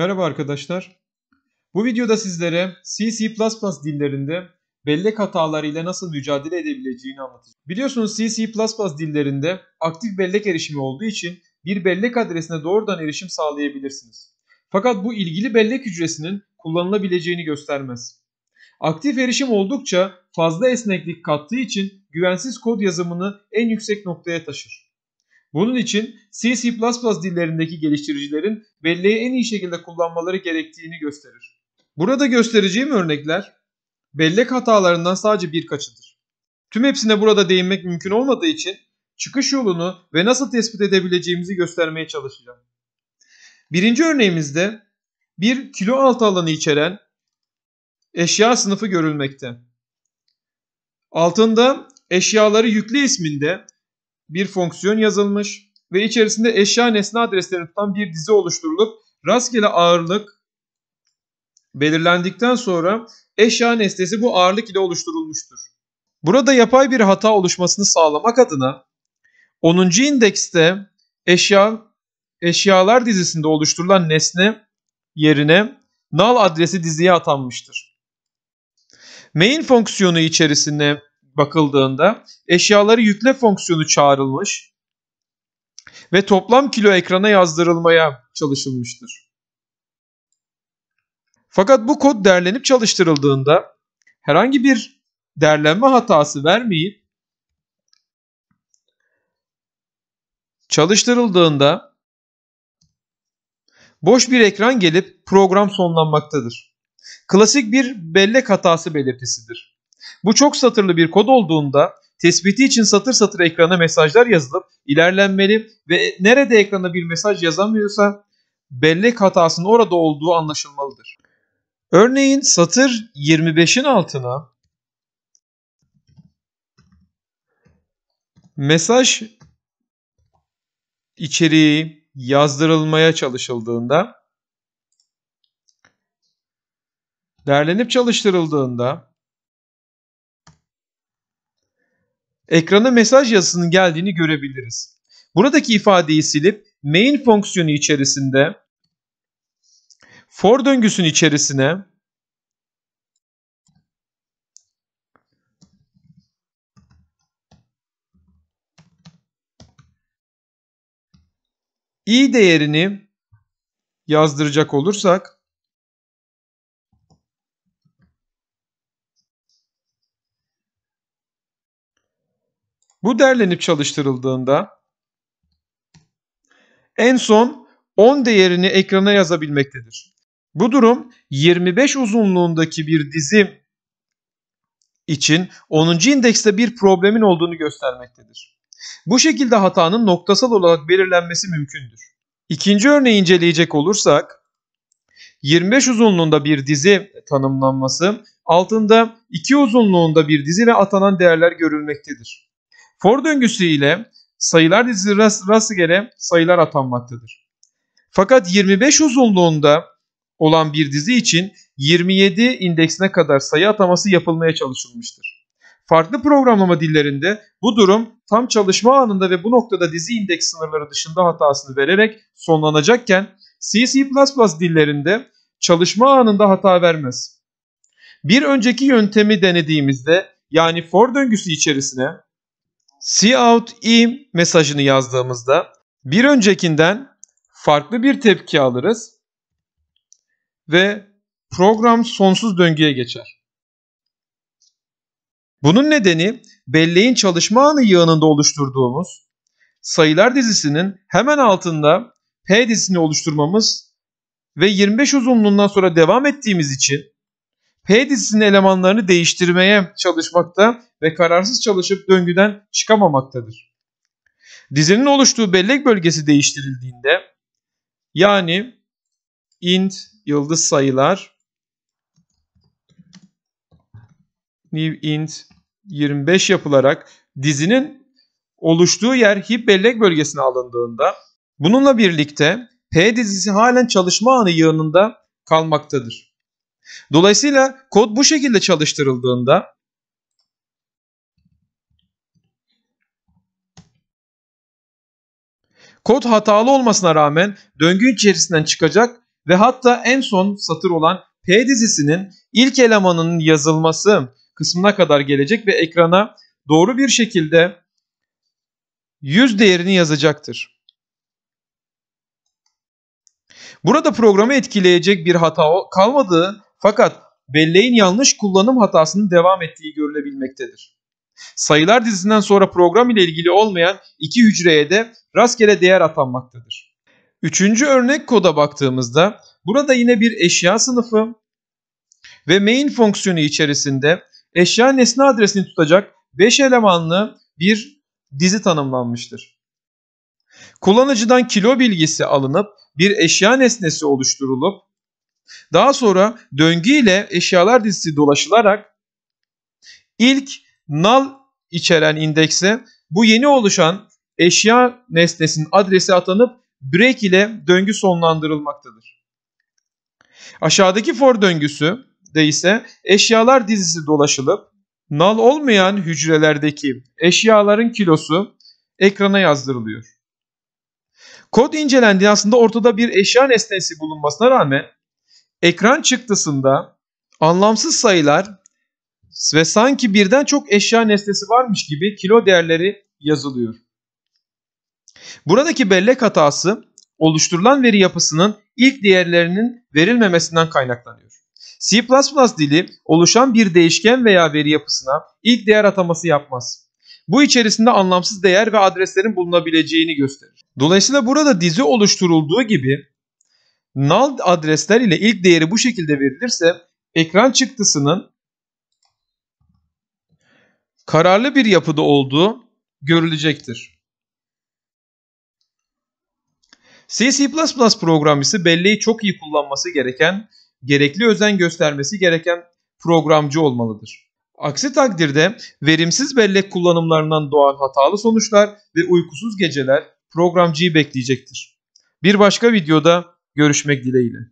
Merhaba arkadaşlar. Bu videoda sizlere C, C++ dillerinde bellek hatalarıyla nasıl mücadele edebileceğini anlatacağım. Biliyorsunuz C, C++ dillerinde aktif bellek erişimi olduğu için bir bellek adresine doğrudan erişim sağlayabilirsiniz. Fakat bu ilgili bellek hücresinin kullanılabileceğini göstermez. Aktif erişim oldukça fazla esneklik kattığı için güvensiz kod yazımını en yüksek noktaya taşır. Bunun için C++ c dillerindeki geliştiricilerin belleği en iyi şekilde kullanmaları gerektiğini gösterir. Burada göstereceğim örnekler bellek hatalarından sadece birkaçıdır. Tüm hepsine burada değinmek mümkün olmadığı için çıkış yolunu ve nasıl tespit edebileceğimizi göstermeye çalışacağım. Birinci örneğimizde bir kilo altı alanı içeren eşya sınıfı görülmekte. Altında eşyaları yükle isminde bir fonksiyon yazılmış ve içerisinde eşya nesne adreslerini tutan bir dizi oluşturulup rastgele ağırlık belirlendikten sonra eşya nesnesi bu ağırlık ile oluşturulmuştur. Burada yapay bir hata oluşmasını sağlamak adına 10. indekste eşya eşyalar dizisinde oluşturulan nesne yerine null adresi diziye atanmıştır. Main fonksiyonu içerisinde bakıldığında eşyaları yükle fonksiyonu çağrılmış ve toplam kilo ekrana yazdırılmaya çalışılmıştır. Fakat bu kod derlenip çalıştırıldığında herhangi bir derlenme hatası vermeyip çalıştırıldığında boş bir ekran gelip program sonlanmaktadır. Klasik bir bellek hatası belirtisidir. Bu çok satırlı bir kod olduğunda tespiti için satır satır ekrana mesajlar yazılıp ilerlenmeli ve nerede ekrana bir mesaj yazamıyorsa bellek hatasının orada olduğu anlaşılmalıdır. Örneğin satır 25'in altına mesaj içeriği yazdırılmaya çalışıldığında derlenip çalıştırıldığında ekrana mesaj yazısının geldiğini görebiliriz. Buradaki ifadeyi silip main fonksiyonu içerisinde for döngüsünün içerisine i değerini yazdıracak olursak Bu derlenip çalıştırıldığında en son 10 değerini ekrana yazabilmektedir. Bu durum 25 uzunluğundaki bir dizim için 10. indekste bir problemin olduğunu göstermektedir. Bu şekilde hatanın noktasal olarak belirlenmesi mümkündür. İkinci örneği inceleyecek olursak 25 uzunluğunda bir dizi tanımlanması, altında 2 uzunluğunda bir dizi ve atanan değerler görülmektedir. For döngüsü ile sayılar dizisi rastgele sayılar atanmaktadır. Fakat 25 uzunluğunda olan bir dizi için 27 indeksine kadar sayı ataması yapılmaya çalışılmıştır. Farklı programlama dillerinde bu durum tam çalışma anında ve bu noktada dizi indeks sınırları dışında hatasını vererek sonlanacakken C++ dillerinde çalışma anında hata vermez. Bir önceki yöntemi denediğimizde yani for döngüsü içerisine see out im mesajını yazdığımızda bir öncekinden farklı bir tepki alırız ve program sonsuz döngüye geçer. Bunun nedeni belleğin çalışma anı yığınında oluşturduğumuz sayılar dizisinin hemen altında P dizisini oluşturmamız ve 25 uzunluğundan sonra devam ettiğimiz için P dizisinin elemanlarını değiştirmeye çalışmakta ve kararsız çalışıp döngüden çıkamamaktadır. Dizinin oluştuğu bellek bölgesi değiştirildiğinde yani int yıldız sayılar new int 25 yapılarak dizinin oluştuğu yer hip bellek bölgesine alındığında bununla birlikte P dizisi halen çalışma anı yığınında kalmaktadır. Dolayısıyla kod bu şekilde çalıştırıldığında kod hatalı olmasına rağmen döngü içerisinden çıkacak ve hatta en son satır olan P dizisinin ilk elemanının yazılması kısmına kadar gelecek ve ekrana doğru bir şekilde 100 değerini yazacaktır. Burada programı etkileyecek bir hata kalmadığı fakat belleğin yanlış kullanım hatasının devam ettiği görülebilmektedir. Sayılar dizisinden sonra program ile ilgili olmayan iki hücreye de rastgele değer atanmaktadır. Üçüncü örnek koda baktığımızda burada yine bir eşya sınıfı ve main fonksiyonu içerisinde eşya nesne adresini tutacak 5 elemanlı bir dizi tanımlanmıştır. Kullanıcıdan kilo bilgisi alınıp bir eşya nesnesi oluşturulup daha sonra döngüyle eşyalar dizisi dolaşılarak ilk nal içeren indekse bu yeni oluşan eşya nesnesinin adresi atanıp break ile döngü sonlandırılmaktadır. Aşağıdaki for döngüsü de ise eşyalar dizisi dolaşılıp nal olmayan hücrelerdeki eşyaların kilosu ekrana yazdırılıyor. Kod incelendiği aslında ortada bir eşya nesnesi bulunmasına rağmen Ekran çıktısında anlamsız sayılar ve sanki birden çok eşya nesnesi varmış gibi kilo değerleri yazılıyor. Buradaki bellek hatası oluşturulan veri yapısının ilk değerlerinin verilmemesinden kaynaklanıyor. C++ dili oluşan bir değişken veya veri yapısına ilk değer ataması yapmaz. Bu içerisinde anlamsız değer ve adreslerin bulunabileceğini gösterir. Dolayısıyla burada dizi oluşturulduğu gibi null adresler ile ilk değeri bu şekilde verilirse ekran çıktısının kararlı bir yapıda olduğu görülecektir. C++ programı ise belleği çok iyi kullanması gereken, gerekli özen göstermesi gereken programcı olmalıdır. Aksi takdirde verimsiz bellek kullanımlarından doğan hatalı sonuçlar ve uykusuz geceler programcıyı bekleyecektir. Bir başka videoda Görüşmek dileğiyle.